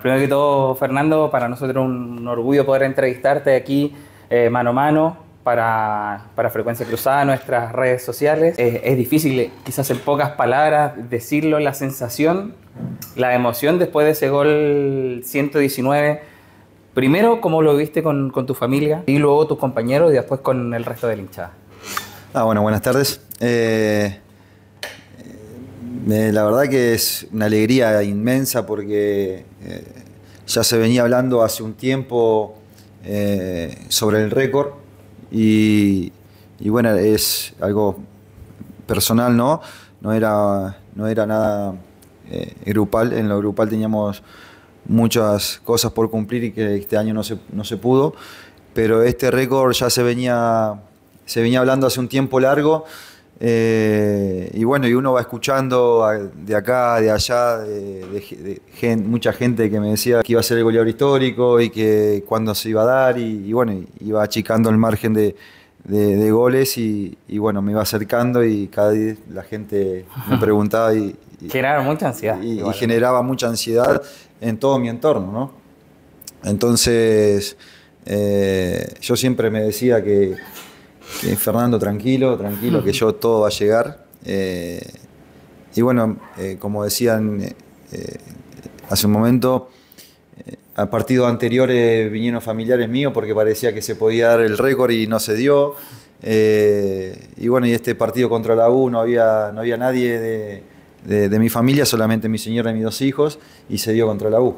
Primero que todo, Fernando, para nosotros un orgullo poder entrevistarte aquí eh, mano a mano para, Frecuencia Cruzada, nuestras redes sociales. es difícil, quizás en pocas palabras, decirlo, la sensación, la emoción después de ese gol 119. Primero, cómo lo viste con, tu familia y luego tus compañeros y después con el resto de la hinchada. Ah, bueno, buenas tardes. Eh, eh, la verdad que es una alegría inmensa porque eh, ya se venía hablando hace un tiempo eh, sobre el récord y, bueno, es algo personal, ¿no? No era, no era nada eh, grupal, en lo grupal teníamos muchas cosas por cumplir y que este año no se, pudo, pero este récord ya se venía, se venía hablando hace un tiempo largo eh, y bueno, y uno va escuchando de acá, de allá, de, mucha gente que me decía que iba a ser el goleador histórico y que cuándo se iba a dar, y, bueno, iba achicando el margen de, goles y, bueno, me iba acercando y cada día la gente me preguntaba y... generaba mucha ansiedad. Y, generaba mucha ansiedad en todo mi entorno, ¿no? Entonces, eh, yo siempre me decía que eh, Fernando, tranquilo, tranquilo, que yo todo va a llegar. Eh, y bueno, eh, como decían hace un momento, a partidos anteriores vinieron familiares míos porque parecía que se podía dar el récord y no se dio. y bueno, y este partido contra la U no había, no había nadie de, mi familia, solamente mi señora y mis dos hijos, y se dio contra la U.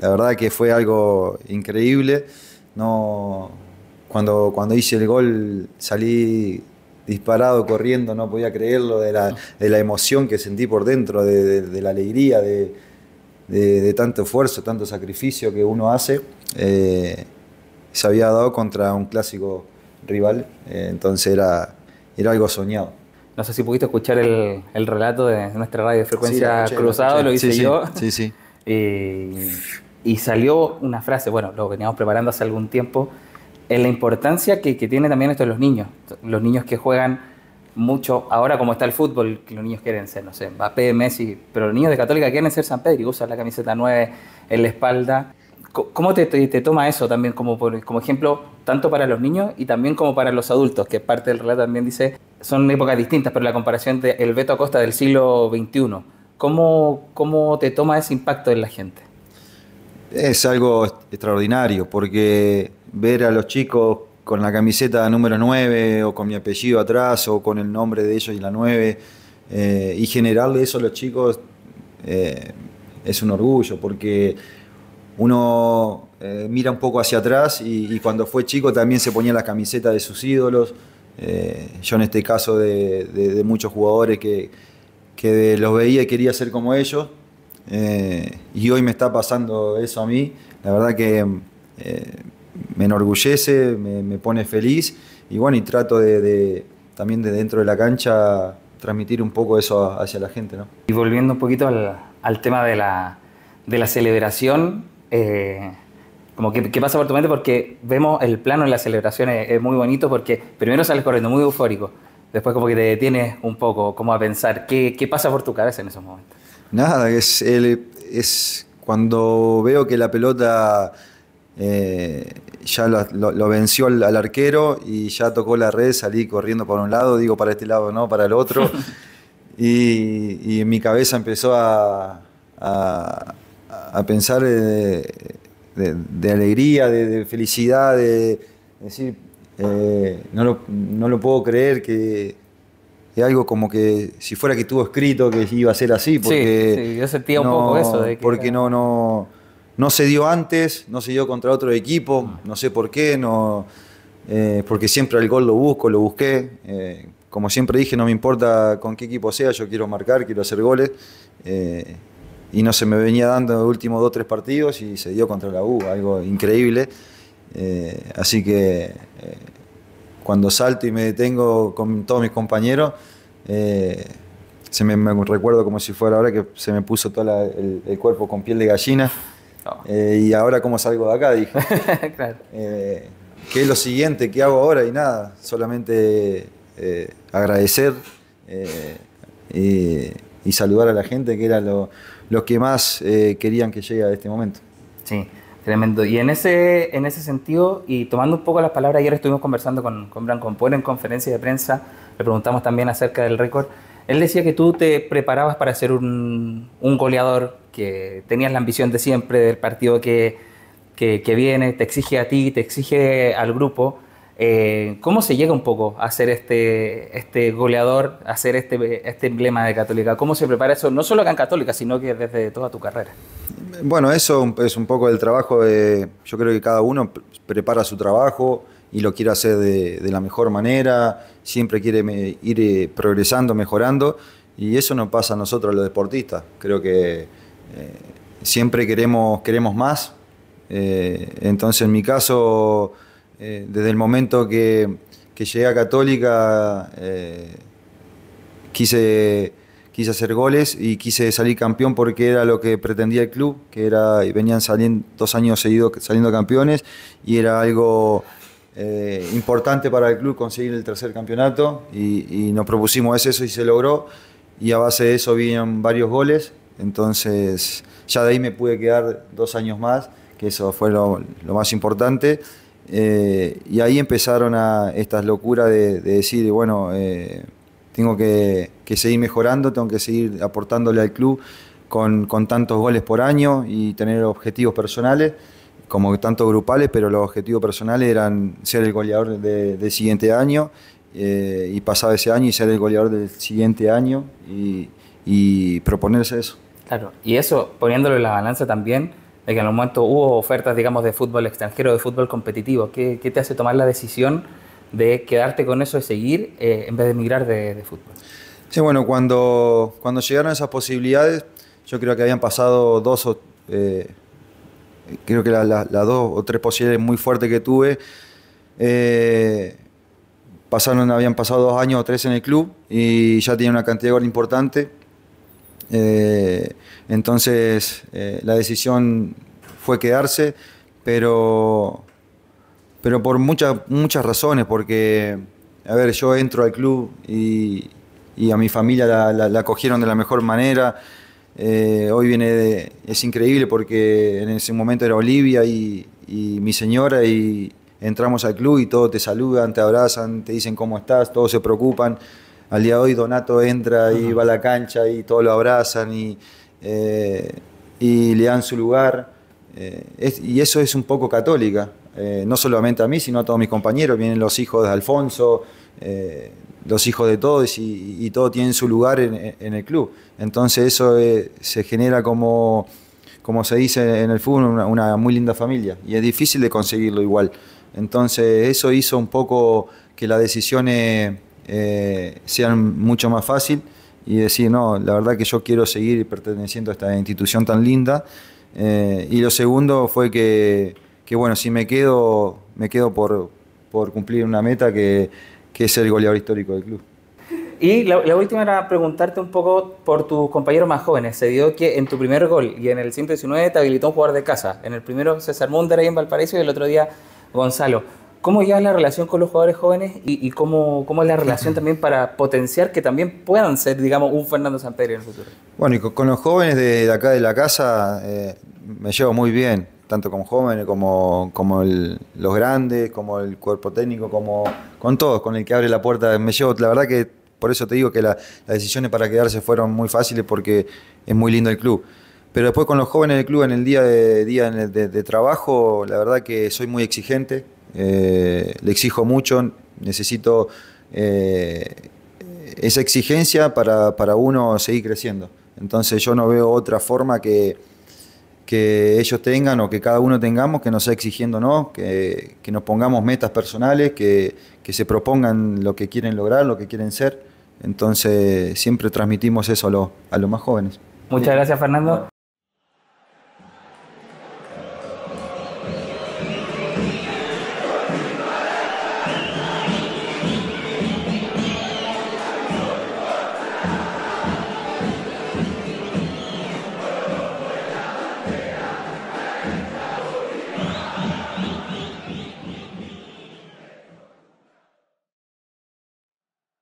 La verdad que fue algo increíble. No, cuando, cuando hice el gol salí disparado, corriendo, no podía creerlo, de la, de la emoción que sentí por dentro, de, la alegría, de, tanto esfuerzo, tanto sacrificio que uno hace. Eh, se había dado contra un clásico rival, eh, entonces era, era algo soñado. No sé si pudiste escuchar el, el relato de nuestra radio frecuencia cruzado, lo hice yo. Sí, sí. y salió una frase, bueno, lo veníamos preparando hace algún tiempo, en la importancia que, que, tiene también esto de los niños. Los niños que juegan mucho, ahora como está el fútbol, los niños quieren ser, no sé, Mbappé, Messi, pero los niños de Católica quieren ser San Pedro y usan la camiseta 9 en la espalda. ¿Cómo te, te, toma eso también como, por, como ejemplo, tanto para los niños y también como para los adultos? Que parte del relato también dice, son épocas distintas, pero la comparación de el Beto Acosta del siglo XXI. ¿Cómo, ¿Cómo te toma ese impacto en la gente? Es algo extraordinario, porque ver a los chicos con la camiseta número 9 o con mi apellido atrás o con el nombre de ellos y la 9 eh, y generarle eso a los chicos eh, es un orgullo porque uno eh, mira un poco hacia atrás y, cuando fue chico también se ponía la camiseta de sus ídolos. yo en este caso de, muchos jugadores que, que, los veía y quería ser como ellos y hoy me está pasando eso a mí. La verdad que me enorgullece, me, pone feliz y bueno, y trato de, también de dentro de la cancha transmitir un poco eso hacia la gente. ¿no? Y volviendo un poquito al, tema de la, de la celebración, eh, como que, pasa por tu mente porque vemos el plano en la celebración es, muy bonito porque primero sales corriendo muy eufórico, después como que te detienes un poco como a pensar qué, qué pasa por tu cabeza en esos momentos. Nada, es, es cuando veo que la pelota eh, ya lo, venció al, arquero y ya tocó la red, salí corriendo para un lado, digo para este lado, no, para el otro. y, en mi cabeza empezó a, a, pensar eh, de, alegría, de, felicidad, de, decir, eh, no, lo, puedo creer que, algo como que si fuera que estuvo escrito que iba a ser así porque yo sentía un poco eso de que porque no no no se dio antes, no se dio contra otro equipo, no sé por qué, no, eh, porque siempre el gol lo busco, lo busqué. Eh, como siempre dije, no me importa con qué equipo sea, yo quiero marcar, quiero hacer goles. Eh, y no se me venía dando en los últimos dos o tres partidos y se dio contra la U, algo increíble. así que cuando salto y me detengo con todos mis compañeros, se me, recuerdo como si fuera ahora que se me puso todo el cuerpo con piel de gallina eh, y ahora cómo salgo de acá, dije. Eh, ¿Qué es lo siguiente? ¿Qué hago ahora? Y nada, solamente eh, agradecer y saludar a la gente, que era lo, los que más querían que llegue a este momento. Sí, tremendo. Y en ese, en ese sentido, y tomando un poco las palabras, ayer estuvimos conversando con, con Branco en conferencia de prensa, le preguntamos también acerca del récord. Él decía que tú te preparabas para ser un, goleador, que tenías la ambición de siempre del partido que, que, viene, te exige a ti, te exige al grupo. Eh, ¿Cómo se llega un poco a ser este, este goleador, a ser este, este, emblema de Católica? ¿Cómo se prepara eso, no solo acá en Católica, sino que desde toda tu carrera? Bueno, eso es un poco el trabajo de, yo creo que cada uno prepara su trabajo, y lo quiere hacer de, la mejor manera, siempre quiere ir eh, progresando, mejorando, y eso no pasa a nosotros los deportistas. Creo que eh, siempre queremos, queremos más. Eh, entonces, en mi caso, desde el momento que, llegué a Católica, quise quise hacer goles y quise salir campeón porque era lo que pretendía el club, que era venían saliendo dos años seguidos saliendo campeones y era algo eh, importante para el club conseguir el tercer campeonato y, nos propusimos eso y se logró. Y a base de eso vinieron varios goles, entonces ya de ahí me pude quedar dos años más, que eso fue lo, más importante. Eh, y ahí empezaron a estas locuras de, decir, bueno, eh, tengo que, seguir mejorando, tengo que seguir aportándole al club con tantos goles por año y tener objetivos personales como tanto grupales, pero los objetivos personales eran ser el goleador de, del siguiente año eh, y pasar ese año y ser el goleador del siguiente año y, proponerse eso. Claro, y eso poniéndolo en la balanza también, de que en los momento hubo ofertas, digamos, de fútbol extranjero, de fútbol competitivo, ¿qué, te hace tomar la decisión de quedarte con eso y seguir eh, en vez de emigrar de, fútbol? Sí, bueno, cuando, cuando llegaron esas posibilidades, yo creo que habían pasado dos o... Eh, creo que las dos o tres posibilidades muy fuertes que tuve, eh, pasaron, habían pasado dos años o tres en el club y ya tenía una cantidad de importante. Eh, entonces eh, la decisión fue quedarse, pero, pero por muchas, muchas razones, porque, a ver, yo entro al club y, a mi familia la, la cogieron de la mejor manera. Eh, hoy viene de, es increíble porque en ese momento era Olivia y, mi señora y entramos al club y todos te saludan, te abrazan, te dicen cómo estás, todos se preocupan. Al día de hoy Donato entra y va a la cancha y todos lo abrazan y, eh, le dan su lugar. Eh, y eso es un poco católica, no solamente a mí, sino a todos mis compañeros. Vienen los hijos de Alfonso, los hijos de todos y, todo tienen su lugar en, el club. Entonces eso eh, se genera como, como se dice en el fútbol, una, muy linda familia y es difícil de conseguirlo igual. Entonces eso hizo un poco que las decisiones eh, sean mucho más fácil y decir, no, la verdad que yo quiero seguir perteneciendo a esta institución tan linda. Eh, y lo segundo fue que, bueno, si me quedo, me quedo por, por cumplir una meta que, que es el goleador histórico del club. Y la, última era preguntarte un poco por tus compañeros más jóvenes. Se dio que en tu primer gol y en el 119 te habilitó un jugador de casa. En el primero César Munder ahí en Valparaíso y el otro día Gonzalo. ¿Cómo llevas la relación con los jugadores jóvenes y, cómo, cómo, es la relación también para potenciar que también puedan ser, digamos, un Fernando Pedro en el futuro? Bueno, y con, los jóvenes de, acá de la casa eh, me llevo muy bien tanto como jóvenes como, como los grandes, como el cuerpo técnico, como con todos, con el que abre la puerta. Me llevo, la verdad que por eso te digo que las decisiones para quedarse fueron muy fáciles porque es muy lindo el club. Pero después con los jóvenes del club en el día de, día de, trabajo, la verdad que soy muy exigente, eh, le exijo mucho, necesito eh, esa exigencia para, para uno seguir creciendo. Entonces yo no veo otra forma que que ellos tengan o que cada uno tengamos, que nos sea o que, que nos pongamos metas personales, que, se propongan lo que quieren lograr, lo que quieren ser. Entonces siempre transmitimos eso a los más jóvenes. Muchas gracias Fernando.